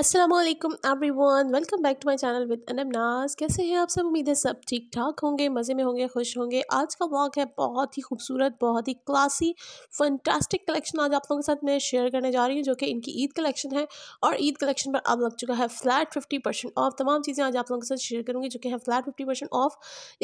Aslam every one welcome back to my channel with Naaz कैसे हैं आप सब उम्मीद है सब ठीक ठाक होंगे मज़े में होंगे खुश होंगे आज का वॉक है बहुत ही खूबसूरत बहुत ही क्लासी फंटास्टिक कलेक्शन आज आप लोगों के साथ मैं शेयर करने जा रही हूँ जो कि इनकी ईद कलेक्शन है और ईद कलेक्शन पर अब लग चुका है फ्लैट फिफ्टी परसेंट ऑफ तमाम चीज़ें आज आप लोगों के साथ शेयर करूँगी जो कि है फ्लैट फिफ्टी परसेंट ऑफ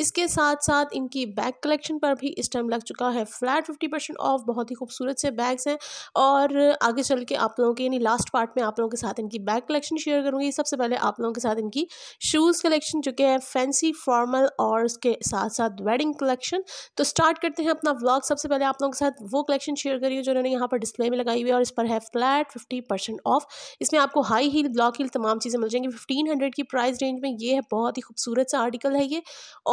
इसके साथ साथ इनकी बैग कलेक्शन पर भी इस टाइम लग चुका है फ्लैट फिफ्टी परसेंट ऑफ बहुत ही खूबसूरत से बैग्स हैं और आगे चल के आप लोगों के यानी लास्ट पार्ट में आप लोगों के साथ इनकी बैग कलेक्शन शेयर करूँगी सबसे पहले आप लोगों के साथ इनकी शूज़ कलेक्शन जो कि है फैंसी फॉर्मल और उसके साथ साथ वेडिंग कलेक्शन तो स्टार्ट करते हैं अपना व्लॉग सबसे पहले आप लोगों के साथ वो कलेक्शन शेयर करी जो उन्होंने यहाँ पर डिस्प्ले में लगाई हुई है और इस पर है फ्लैट फिफ्टी परसेंट ऑफ इसमें आपको हाई हील ब्लॉक हील तमाम चीज़ें मिल जाएंगी फिफ्टीन हंड्रेड की प्राइस रेंज में ये है बहुत ही खूबसूरत सा आर्टिकल है ये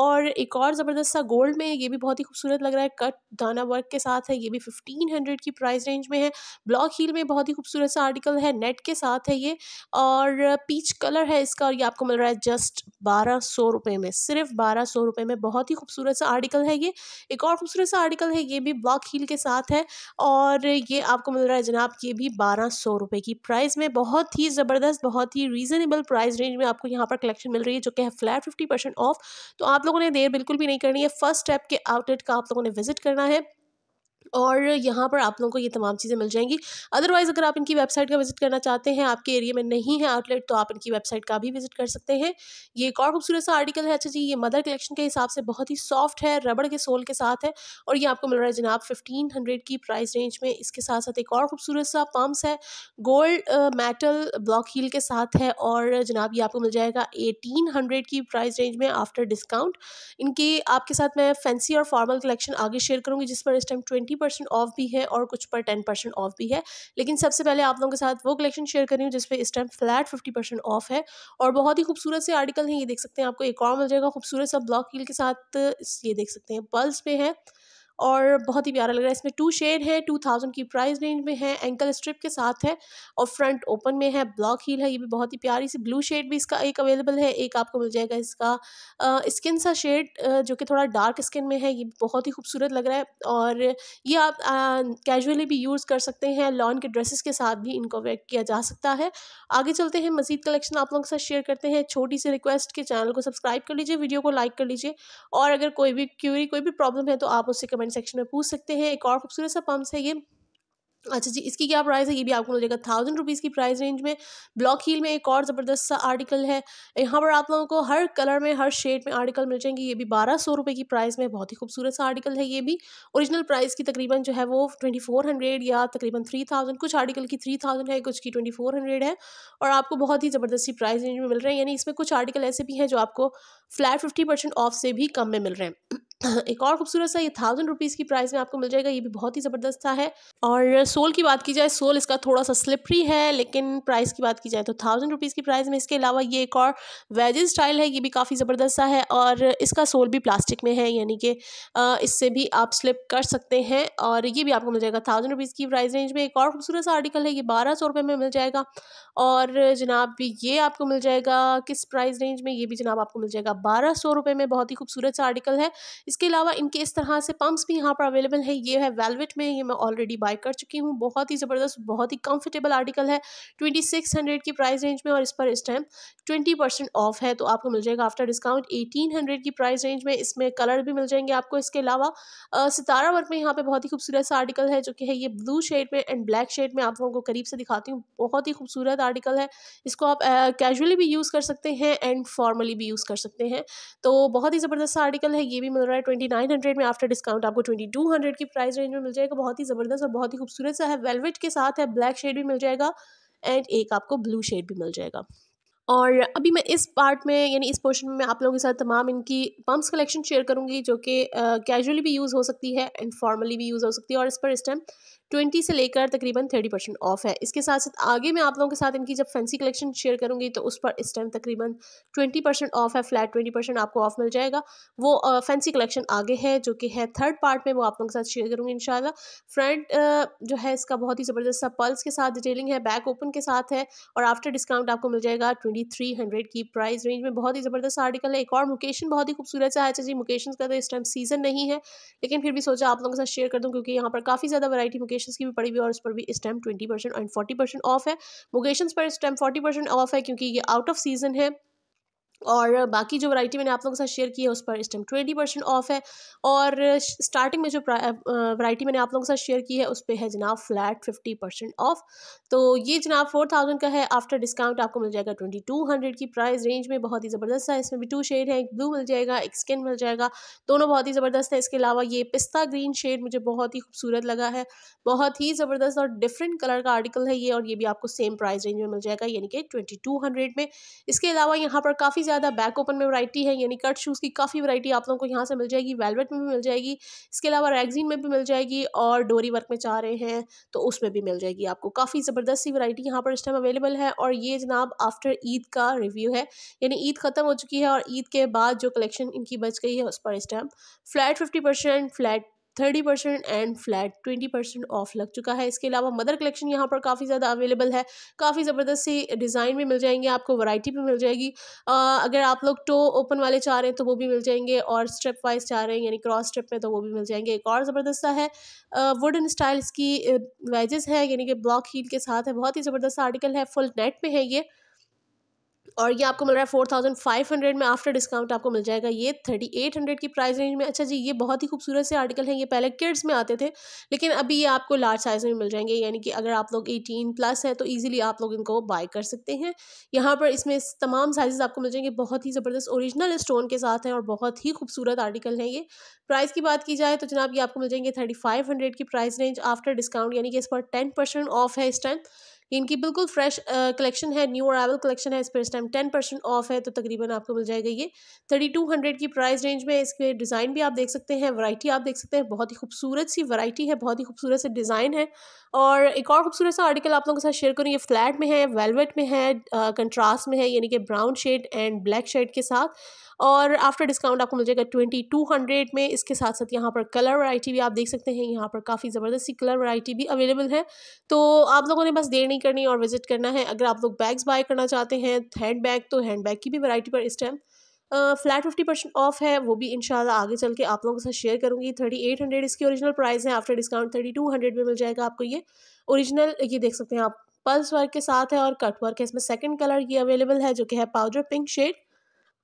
और एक और ज़बरदस्त सा गोल्ड में ये भी बहुत ही खूबसूरत लग रहा है कट दाना वर्क के साथ है ये भी फिफ्टीन हंड्रेड की प्राइस रेंज में है ब्लॉक हील में बहुत ही खूबसूरत सा आर्टिकल है नेट के साथ है ये और पीच कलर है इसका और ये आपको मिल रहा है जस्ट बारह सौ रुपये में सिर्फ बारह सौ रुपये में बहुत ही खूबसूरत सा आर्टिकल है ये एक और खूबसूरत सा आर्टिकल है ये भी ब्लॉक हील के साथ है और ये आपको मिल रहा है जनाब ये भी बारह सौ रुपये की प्राइस में बहुत ही ज़बरदस्त बहुत ही रीज़नेबल प्राइस रेंज में आपको यहाँ पर कलेक्शन मिल रही है जो कि है फ्लैट फिफ्टी परसेंट ऑफ तो आप लोगों ने देर बिल्कुल भी नहीं करनी है फर्स्ट स्टेप के आउटलेट का आप लोगों ने विजिट करना है और यहाँ पर आप लोगों को ये तमाम चीज़ें मिल जाएंगी अदरवाइज़ अगर आप इनकी वेबसाइट का विज़िट करना चाहते हैं आपके एरिया में नहीं है आउटलेट तो आप इनकी वेबसाइट का भी विज़िट कर सकते हैं ये एक और खूबसूरत सा आर्टिकल है अच्छा जी ये मदर कलेक्शन के हिसाब से बहुत ही सॉफ्ट है रबड़ के सोल के साथ है और ये आपको मिल रहा है जनाब फिफ्टीन हंड्रेड की प्राइस रेंज में इसके साथ साथ एक और खूबसूरत सा पम्प्स है गोल्ड मेटल ब्लॉक हील के साथ है और जनाब ये आपको मिल जाएगा एटीन हंड्रेड की प्राइस रेंज में आफ्टर डिस्काउंट इनके आपके साथ मैं फैंसी और फॉर्मल कलेक्शन आगे शेयर करूँगी जिस पर इस टाइम ट्वेंटी परसेंट ऑफ भी है और कुछ पर टेन परसेंट ऑफ भी है लेकिन सबसे पहले आप लोगों के साथ वो कलेक्शन शेयर कर रही हूँ जिसपे इस time flat fifty percent off है और बहुत ही खूबसूरत से आर्टिकल है ये देख सकते हैं आपको एक और मिल जाएगा खूबसूरत सा ब्लॉक हील के साथ ये देख सकते हैं पल्स पे है और बहुत ही प्यारा लग रहा है इसमें टू शेड है टू थाउजेंड की प्राइस रेंज में है एंकल स्ट्रिप के साथ है और फ्रंट ओपन में है ब्लॉक हील है ये भी बहुत ही प्यारी सी ब्लू शेड भी इसका एक अवेलेबल है एक आपको मिल जाएगा इसका स्किन सा शेड जो कि थोड़ा डार्क स्किन में है ये बहुत ही खूबसूरत लग रहा है और ये आप कैजुअली भी यूज़ कर सकते हैं लॉन के ड्रेसेस के साथ भी इनको वेयर किया जा सकता है आगे चलते हैं मजीद कलेक्शन आप लोगों के साथ शेयर करते हैं छोटी सी रिक्वेस्ट के चैनल को सब्सक्राइब कर लीजिए वीडियो को लाइक कर लीजिए और अगर कोई भी क्यूरी कोई भी प्रॉब्लम है तो आप उससे कमेंट कमेंट सेक्शन में पूछ सकते हैं एक और खूबसूरत सा पम्प्स है ये अच्छा जी इसकी क्या प्राइस है ये भी आपको मिल जाएगा थाउजेंड रुपीज़ की प्राइस रेंज में ब्लॉक हील में एक और ज़बरदस्त सा आर्टिकल है यहाँ पर आप लोगों को हर कलर में हर शेड में आर्टिकल मिल जाएंगे ये भी बारह सौ रुपये की प्राइस में बहुत ही खूबसूरत सा आर्टिकल है ये भी ओरिजिनल प्राइस की तकरीबन जो है वो ट्वेंटी फोर हंड्रेड या तकरीबन थ्री थाउजेंड कुछ आर्टिकल की थ्री थाउजेंड है कुछ की ट्वेंटी फोर हंड्रेड है और आपको बहुत ही ज़बरदस्ती प्राइस रेंज में मिल रहे हैं यानी इसमें कुछ आर्टिकल ऐसे भी हैं जो आपको फ्लैट फिफ्टी परसेंट ऑफ से भी कम में मिल रहे हैं एक और खूबसूरत सा ये थाउजेंड रुपीज़ की प्राइस में आपको मिल जाएगा ये भी बहुत ही ज़बरदस्त था है और सोल की बात की जाए सोल इसका थोड़ा सा स्लिपरी है लेकिन प्राइस की बात की जाए तो थाउजेंड रुपीज़ की प्राइस में इसके अलावा ये एक और वेज स्टाइल है ये भी काफ़ी ज़बरदस्त सा है और इसका सोल भी प्लास्टिक में है यानी कि इससे भी आप स्लिप कर सकते हैं और ये भी आपको मिल जाएगा थाउजेंड रुपीज़ की प्राइस रेंज में एक और खूबसूरत सा आर्टिकल है ये बारह सौ रुपये में मिल जाएगा और जनाब ये आपको मिल जाएगा किस प्राइस रेंज में ये भी जनाब आपको मिल जाएगा बारह सौ रुपये में बहुत ही खूबसूरत सा आर्टिकल है इसके अलावा इनके इस तरह से पम्प्स भी यहाँ पर अवेलेबल हैं ये है वेलवेट में ये मैं ऑलरेडी बाय कर चुकी हूँ बहुत ही ज़बरदस्त बहुत ही कंफर्टेबल आर्टिकल है ट्वेंटी सिक्स हंड्रेड की प्राइस रेंज में और इस पर इस टाइम ट्वेंटी परसेंट ऑफ है तो आपको मिल जाएगा आफ्टर डिस्काउंट एटीन हंड्रेड की प्राइस रेंज में इसमें कलर भी मिल जाएंगे आपको इसके अलावा सितारा वर्क में यहाँ पर बहुत ही खूबसूरत सा आर्टिकल है जो कि है ये ब्लू शेड में एंड ब्लैक शेड में आप लोगों को करीब से दिखाती हूँ बहुत ही खूबसूरत आर्टिकल है इसको आप कैजुअली भी यूज़ कर सकते हैं एंड फॉर्मली भी यूज़ कर सकते हैं तो बहुत ही ज़बरदस्त आर्टिकल है ये भी मिल रहा है ट्वेंटी नाइन हंड्रेड में आफ्टर डिस्काउंट आपको ट्वेंटी टू हंड्रेड की प्राइस रेंज में मिल जाएगा बहुत ही ज़बरदस्त और बहुत ही खूबसूरत सा है वेलवेट के साथ है ब्लैक शेड भी मिल जाएगा एंड एक आपको ब्लू शेड भी मिल जाएगा और अभी मैं इस पार्ट में यानी इस पोर्शन में मैं आप लोगों के साथ तमाम इनकी पम्प्स कलेक्शन शेयर करूंगी जो कि कैजुअली uh, भी यूज़ हो सकती है इनफॉर्मली भी यूज़ हो सकती है और इस पर इस टाइम ट्वेंटी से लेकर तकरीबन थर्टी परसेंट ऑफ है इसके साथ साथ आगे मैं आप लोगों के साथ इनकी जब फैंसी कलेक्शन शेयर करूँगी तो उस पर इस टाइम तकरीबन ट्वेंटी परसेंट ऑफ है फ्लैट ट्वेंटी परसेंट आपको ऑफ मिल जाएगा वो फैंसी कलेक्शन आगे है जो कि है थर्ड पार्ट में वो आप लोगों के साथ शेयर करूँगी इनशाला फ्रंट जो है इसका बहुत ही ज़बरदस्त सा पल्स के साथ डिटेलिंग है बैक ओपन के साथ है और आफ्टर डिस्काउंट आपको मिल जाएगा ट्वेंटी थ्री हंड्रेड की प्राइस रेंज में बहुत ही ज़बरदस्त आर्टिकल है एक और मुकेशन बहुत ही खूबसूरत सा है अच्छा जी मुकेशन का तो इस टाइम सीज़न नहीं है लेकिन फिर भी सोचा आप लोगों के साथ शेयर कर दूँ क्योंकि यहाँ पर काफ़ी ज़्यादा वैराइटी मुकेशन मुगेशन की भी पड़ी हुई और उस पर भी stamp time twenty percent and forty percent off है मुगेशन पर stamp time forty percent off है क्योंकि ये आउट ऑफ सीजन है और बाकी जो वैरायटी मैंने आप लोगों के साथ शेयर की है उस पर इस टाइम ट्वेंटी परसेंट ऑफ है और स्टार्टिंग में जो वैरायटी मैंने आप लोगों के साथ शेयर की है उस पर है जनाब फ्लैट फिफ्टी परसेंट ऑफ तो ये जनाब फोर थाउजेंड का है आफ्टर डिस्काउंट आपको मिल जाएगा ट्वेंटी टू हंड्रेड की प्राइस रेंज में बहुत ही ज़बरदस्त है इसमें भी टू शेड है एक ब्लू मिल जाएगा एक स्किन मिल जाएगा दोनों बहुत ही ज़बरदस्त है इसके अलावा ये पिस्ता ग्रीन शेड मुझे बहुत ही खूबसूरत लगा है बहुत ही ज़बरदस्त और डिफरेंट कलर का आर्टिकल है ये और ये भी आपको सेम प्राइस रेंज में मिल जाएगा यानी कि ट्वेंटी में इसके अलावा यहाँ पर काफ़ी ज़्यादा बैक ओपन में वरायटी है यानी कट शूज़ की काफ़ी वैरायटी आप लोगों को यहाँ से मिल जाएगी वेलवेट में भी मिल जाएगी इसके अलावा रैगजीन में भी मिल जाएगी और डोरी वर्क में चाह रहे हैं तो उसमें भी मिल जाएगी आपको काफ़ी ज़बरदस्त सी वैरायटी यहाँ पर इस टाइम अवेलेबल है और ये जनाब आफ्टर ईद का रिव्यू है यानी ईद ख़त्म हो चुकी है और ईद के बाद जो कलेक्शन इनकी बच गई है उस पर इस time flat fifty percent flat thirty percent and flat twenty percent off लग चुका है इसके अलावा मदर कलेक्शन यहाँ पर काफ़ी ज़्यादा अवेलेबल है काफ़ी ज़बरदस्त सी डिज़ाइन भी मिल जाएंगे आपको वैरायटी भी मिल जाएगी आ, अगर आप लोग टो ओपन वाले चाह रहे हैं तो वो भी मिल जाएंगे और स्ट्रेप वाइज चाह रहे हैं यानी क्रॉस स्ट्रेप में तो वो भी मिल जाएंगे एक और ज़बरदस्त है वुडन स्टाइल्स की वेजेस हैं यानी कि ब्लॉक हील के साथ है बहुत ही ज़बरदस्त आर्टिकल है फुल नेट में है ये और ये आपको मिल रहा है फोर थाउजेंड फाइव हंड्रेड में आफ्टर डिस्काउंट आपको मिल जाएगा ये थर्टी एट हंड्रेड की प्राइस रेंज में अच्छा जी ये बहुत ही खूबसूरत से आर्टिकल हैं ये पहले किड्स में आते थे लेकिन अभी ये आपको लार्ज साइज़ में मिल जाएंगे यानी कि अगर आप लोग एटीन प्लस हैं तो ईजिली आप लोग इनको बाय कर सकते हैं यहाँ पर इसमें तमाम साइज़ आपको मिल जाएंगे बहुत ही ज़बरदस्त ओरिजिनल स्टोन के साथ हैं और बहुत ही खूबसूरत आर्टिकल हैं ये प्राइस की बात की जाए तो जनाब ये आपको मिल जाएंगे थर्टी फाइव हंड्रेड की प्राइस रेंज आफ्टर डिस्काउंट यानी कि इस पर टेन परसेंट ऑफ है इस टाइम इनकी बिल्कुल फ्रेश कलेक्शन है न्यू अरावल कलेक्शन है इस पर इस टाइम टेन परसेंट ऑफ है तो तकरीबन आपको मिल जाएगा ये थर्टी टू हंड्रेड की प्राइस रेंज में इसके डिज़ाइन भी आप देख सकते हैं वैरायटी आप देख सकते हैं बहुत ही खूबसूरत सी वैरायटी है बहुत ही खूबसूरत से डिज़ाइन है और एक और खूबसूरत सा आर्टिकल आप लोगों के साथ शेयर करूँ ये फ्लैट में है वेलवेट में है कंट्रास्ट में है यानी कि brown shade and black shade के साथ और आफ्टर डिस्काउंट आपको मिल जाएगा ट्वेंटी टू हंड्रेड में इसके साथ साथ यहाँ पर कलर वराइटी भी आप देख सकते हैं यहाँ पर काफ़ी ज़बरदस्ती कलर वराइटी भी अवेलेबल है तो आप लोगों ने बस देर नहीं करनी और विजिट करना है अगर आप लोग बैग्स बाय करना चाहते हैं हैंड बैग तो हैंड बैग की भी वैरायटी पर इस time flat fifty percent off है वो भी इंशाल्लाह आगे चल के आप लोगों के साथ शेयर करूँगी थर्टी एट हंड्रेड इसकी ओरिजिनल प्राइस है after discount thirty two hundred में मिल जाएगा आपको ये ओरिजिनल ये देख सकते हैं आप पल्स वर्क के साथ है और कट वर्क है इसमें सेकंड कलर ये अवेलेबल है जो कि है पाउडर पिंक शेड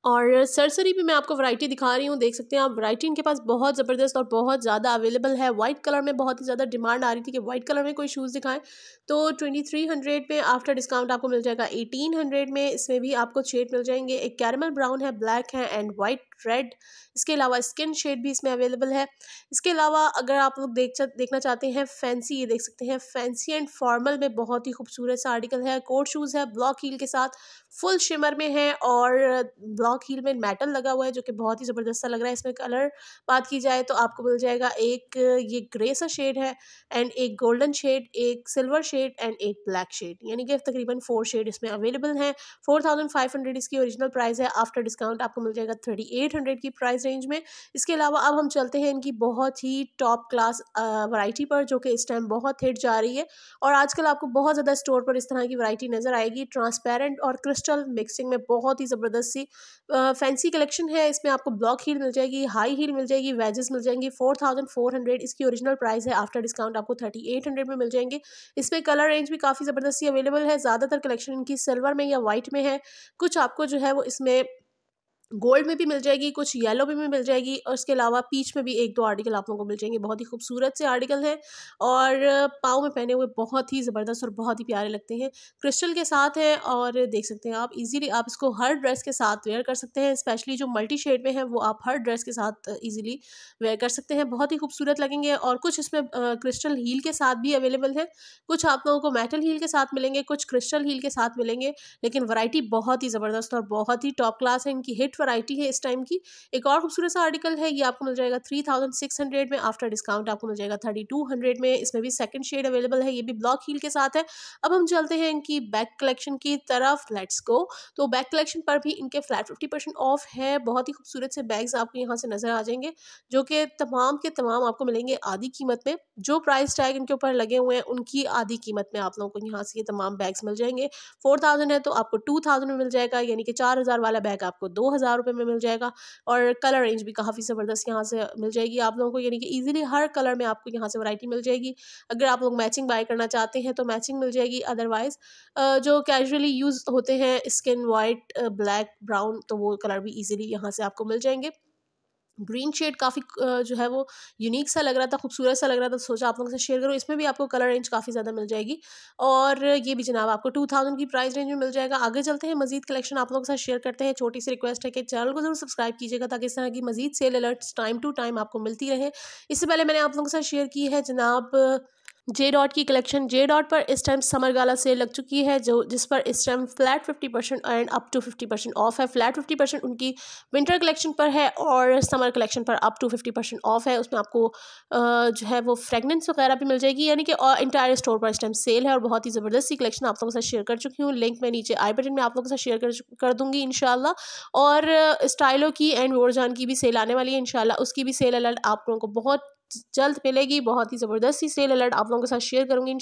और सरसरी भी मैं आपको वैरायटी दिखा रही हूँ देख सकते हैं आप वैरायटी इनके पास बहुत ज़बरदस्त और बहुत ज़्यादा अवेलेबल है वाइट कलर में बहुत ही ज़्यादा डिमांड आ रही थी कि वाइट कलर में कोई शूज़ दिखाएं तो ट्वेंटी थ्री हंड्रेड में आफ्टर डिस्काउंट आपको मिल जाएगा एटीन हंड्रेड में इसमें भी आपको शेड मिल जाएंगे एक कैरमल ब्राउन है ब्लैक है एंड वाइट रेड इसके अलावा स्किन शेड भी इसमें अवेलेबल है इसके अलावा अगर आप लोग देख देखना चाहते हैं फैंसी ये देख सकते हैं फैंसी एंड फॉर्मल में बहुत ही खूबसूरत सा आर्टिकल है कोट शूज़ है ब्लॉक हील के साथ फुल शिमर में है और ब्लॉक हील में मेटल लगा हुआ है जो कि बहुत ही ज़बरदस्त लग रहा है इसमें कलर बात की जाए तो आपको मिल जाएगा एक ये ग्रे सा शेड है एंड एक गोल्डन शेड एक सिल्वर शेड एंड एक ब्लैक शेड यानी कि तकरीबन फोर शेड इसमें अवेलेबल हैं फोर थाउजेंड फाइव हंड्रेड इसकी ओरिजिनल प्राइस है आफ्टर डिस्काउंट आपको मिल जाएगा थर्टी एट एट हंड्रेड की प्राइस रेंज में इसके अलावा अब हम चलते हैं इनकी बहुत ही टॉप क्लास वैरायटी पर जो कि इस टाइम बहुत हिट जा रही है और आजकल आपको बहुत ज़्यादा स्टोर पर इस तरह की वैरायटी नज़र आएगी ट्रांसपेरेंट और क्रिस्टल मिक्सिंग में बहुत ही ज़बरदस्त सी फैंसी कलेक्शन है इसमें आपको ब्लॉक हील मिल जाएगी हाई हील मिल जाएगी वेजेस मिल जाएंगी फोर थाउजेंड फोर हंड्रेड इसकी ओरिजिनल प्राइस है आफ्टर डिस्काउंट आपको थर्टी एट हंड्रेड में मिल जाएंगे इसमें कलर रेंज भी काफ़ी ज़बरदस्ती अवेलेबल है ज़्यादातर कलेक्शन इनकी सिल्वर में या वाइट में है कुछ आपको जो है वो इसमें गोल्ड में भी मिल जाएगी कुछ येलो में भी मिल जाएगी और इसके अलावा पीच में भी एक दो आर्टिकल आप लोगों को मिल जाएंगे बहुत ही खूबसूरत से आर्टिकल हैं और पाओ में पहने हुए बहुत ही ज़बरदस्त और बहुत ही प्यारे लगते हैं क्रिस्टल के साथ हैं और देख सकते हैं आप इजीली आप इसको हर ड्रेस के साथ वेयर कर सकते हैं स्पेशली जो मल्टी शेड में है वो आप हर ड्रेस के साथ ईजिली वेयर कर सकते हैं बहुत ही खूबसूरत लगेंगे और कुछ इसमें क्रिस्टल हील के साथ भी अवेलेबल हैं कुछ आप लोगों को मेटल हील के साथ मिलेंगे कुछ क्रिस्टल हील के साथ मिलेंगे लेकिन वराइटी बहुत ही ज़बरदस्त और बहुत ही टॉप क्लास है इनकी हिट वैरायटी है इस टाइम की एक और खूबसूरत सा आर्टिकल है ये आपको मिल जाएगा थ्री थाउजेंड सिक्स हंड्रेड में आफ्टर डिस्काउंट आपको मिल जाएगा थर्टी टू हंड्रेड में इसमें भी सेकंड शेड अवेलेबल है ये भी ब्लॉक हील के साथ है अब हम चलते हैं इनकी बैक कलेक्शन की तरफ लेट्स गो तो बैक कलेक्शन पर भी इनके फ्लैट फिफ्टी ऑफ है बहुत ही खूबसूरत से बैग्स आपको यहाँ से नज़र आ जाएंगे जो कि तमाम के तमाम आपको मिलेंगे आधी कीमत में जो प्राइस टैग इनके ऊपर लगे हुए हैं उनकी आधी कीमत में आप लोगों को यहाँ से ये तमाम बैग्स मिल जाएंगे फोर है तो आपको टू में मिल जाएगा यानी कि चार वाला बैग आपको दो हज़ार रुपये में मिल जाएगा और कलर रेंज भी काफ़ी ज़बरदस्त यहाँ से मिल जाएगी आप लोगों को यानी कि ईजिली हर कलर में आपको यहाँ से वरायटी मिल जाएगी अगर आप लोग मैचिंग बाय करना चाहते हैं तो मैचिंग मिल जाएगी अदरवाइज़ जो कैजुअली यूज़ होते हैं स्किन वाइट ब्लैक ब्राउन तो वो कलर भी ईजिली यहाँ से आपको मिल जाएंगे ग्रीन शेड काफ़ी जो है वो यूनिक सा लग रहा था खूबसूरत सा लग रहा था तो सोचा आप लोगों से शेयर करो इसमें भी आपको कलर रेंज काफ़ी ज़्यादा मिल जाएगी और ये भी जनाब आपको टू थाउजेंड की प्राइस रेंज में मिल जाएगा आगे चलते हैं मजीद कलेक्शन आप लोगों के साथ शेयर करते हैं छोटी सी रिक्वेस्ट है कि चैनल को जरूर सब्सक्राइब कीजिएगा ताकि इस तरह की मजीद sale alerts time to time आपको मिलती रहे इससे पहले मैंने आप लोगों के साथ शेयर की है जनाब जे डॉट की कलेक्शन जे डॉट पर इस टाइम समर गाला सेल लग चुकी है जो जिस पर इस time flat fifty percent and up to fifty percent off है फ्लैट फिफ्टी परसेंट उनकी विंटर कलेक्शन पर है और समर कलेक्शन पर up to fifty percent off है उसमें आपको जो है वो फ्रेगनेंस वगैरह भी मिल जाएगी यानी कि इंटायर स्टोर पर इस टाइम सेल है और बहुत ही ज़बरदस्ती कलेक्शन आप लोगों के साथ शेयर कर चुकी हूँ लिंक मैं नीचे आई बटन में आप लोगों के साथ शेयर कर कर दूँगी इन और स्टाइलों की एंड वोरजान की भी सेल आने वाली है इन उसकी भी सेल अलर्ट आप लोगों को बहुत जल्द मिलेगी बहुत ही ज़बरदस्त सी सेल अलर्ट आप लोगों के साथ शेयर करूँगी इन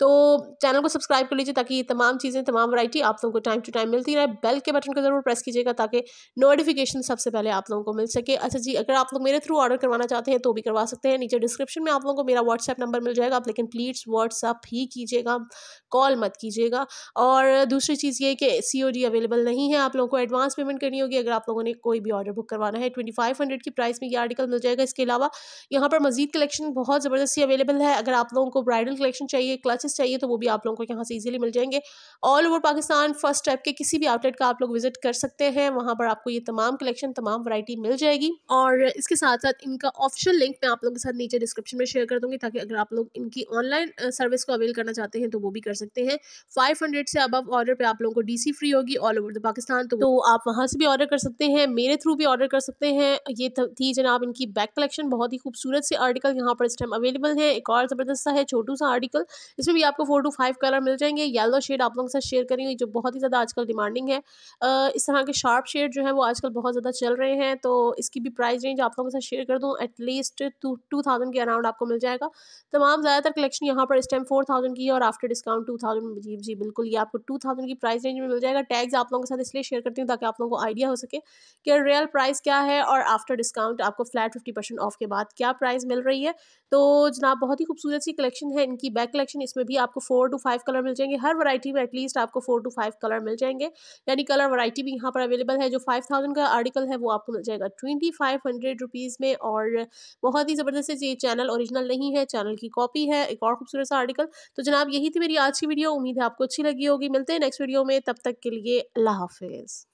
तो चैनल को सब्सक्राइब कर लीजिए ताकि ये तमाम चीज़ें तमाम वैरायटी आप लोगों को टाइम टू टाइम मिलती रहे बेल के बटन को ज़रूर प्रेस कीजिएगा ताकि नोटिफिकेशन सबसे पहले आप लोगों को मिल सके अच्छा जी अगर आप लोग मेरे थ्रू ऑर्डर करवाना चाहते हैं तो भी करवा सकते हैं नीचे डिस्क्रिप्शन में आप लोगों को मेरा व्हाट्सएप नंबर मिल जाएगा आप लेकिन प्लीज़ व्हाट्सअप ही कीजिएगा कॉल मत कीजिएगा और दूसरी चीज़ ये कि सी अवेलेबल नहीं है आप लोगों को एडवांस पेमेंट करनी होगी अगर आप लोगों ने कोई भी ऑर्डर बुक करवाना है ट्वेंटी फाइव हंड्रेड की प्राइस में ये आर्टिकल मिल जाएगा इसके अलावा यहाँ पर मजीद कलेक्शन बहुत ज़बरदस्ती अवेलेबल है अगर आप लोगों को ब्राइडल कलेक्शन चाहिए क्लच बैचेस चाहिए तो वो भी आप लोगों को यहाँ से ईजिली मिल जाएंगे all over Pakistan first type के किसी भी आउटलेट का आप लोग विजिट कर सकते हैं वहाँ पर आपको ये तमाम कलेक्शन तमाम वरायटी मिल जाएगी और इसके साथ साथ इनका ऑफिशियल लिंक मैं आप लोगों के साथ नीचे डिस्क्रिप्शन में शेयर कर दूँगी ताकि अगर आप लोग इनकी ऑनलाइन सर्विस को अवेल करना चाहते हैं तो वो भी कर सकते हैं फाइव से अब ऑर्डर पर आप लोगों को डी फ्री होगी ऑल ओवर द पाकिस्तान तो, तो आप वहाँ से भी ऑर्डर कर सकते हैं मेरे थ्रू भी ऑर्डर कर सकते हैं ये थी जनाब इनकी बैक कलेक्शन बहुत ही खूबसूरत से आर्टिकल यहाँ पर इस टाइम अवेलेबल है एक और ज़बरदस्त सा है छोटू सा आर्टिकल इसमें भी आपको फोर टू फाइव कलर मिल जाएंगे येलो शेड आप लोगों के साथ शेयर करेंगे जो बहुत ही ज़्यादा आजकल डिमांडिंग है इस तरह के शार्प शेड जो है वो आजकल बहुत ज़्यादा चल रहे हैं तो इसकी भी प्राइस रेंज आप लोगों के साथ शेयर कर दूँ एटलीस्ट टू टू के अराउंड आपको मिल जाएगा तमाम ज़्यादातर कलेक्शन यहाँ पर इस टाइम फोर की है और आफ्टर डिस्काउंट टू थाउजेंड जी जी बिल्कुल ये आपको टू थाउजेंड की प्राइस रेंज में मिल जाएगा टैग्स आप लोगों के साथ इसलिए शेयर करती हूँ ताकि आप लोगों को आइडिया हो सके कि रियल प्राइस क्या है और आफ्टर डिस्काउंट आपको फ्लैट फिफ्टी परसेंट ऑफ के बाद क्या प्राइस मिल रही है तो जनाब बहुत ही खूबसूरत सी कलेक्शन है इनकी बैक कलेक्शन इसमें में भी आपको फोर टू फाइव कलर मिल जाएंगे हर वैरायटी में एटलीस्ट आपको फोर टू फाइव कलर मिल जाएंगे यानी कलर वरायटी भी यहाँ पर अवेलेबल है जो फाइव थाउजेंड का आर्टिकल है वो आपको मिल जाएगा ट्वेंटी फाइव हंड्रेड रुपीज़ में और बहुत ही ज़बरदस्त ये चैनल ओरिजिनल नहीं है चैनल की कॉपी है एक और खूबसूरत सा आर्टिकल तो जनाब यही थी मेरी आज की वीडियो उम्मीद है आपको अच्छी लगी होगी मिलते हैं नेक्स्ट वीडियो में तब तक के लिए अल्लाह हाफिज़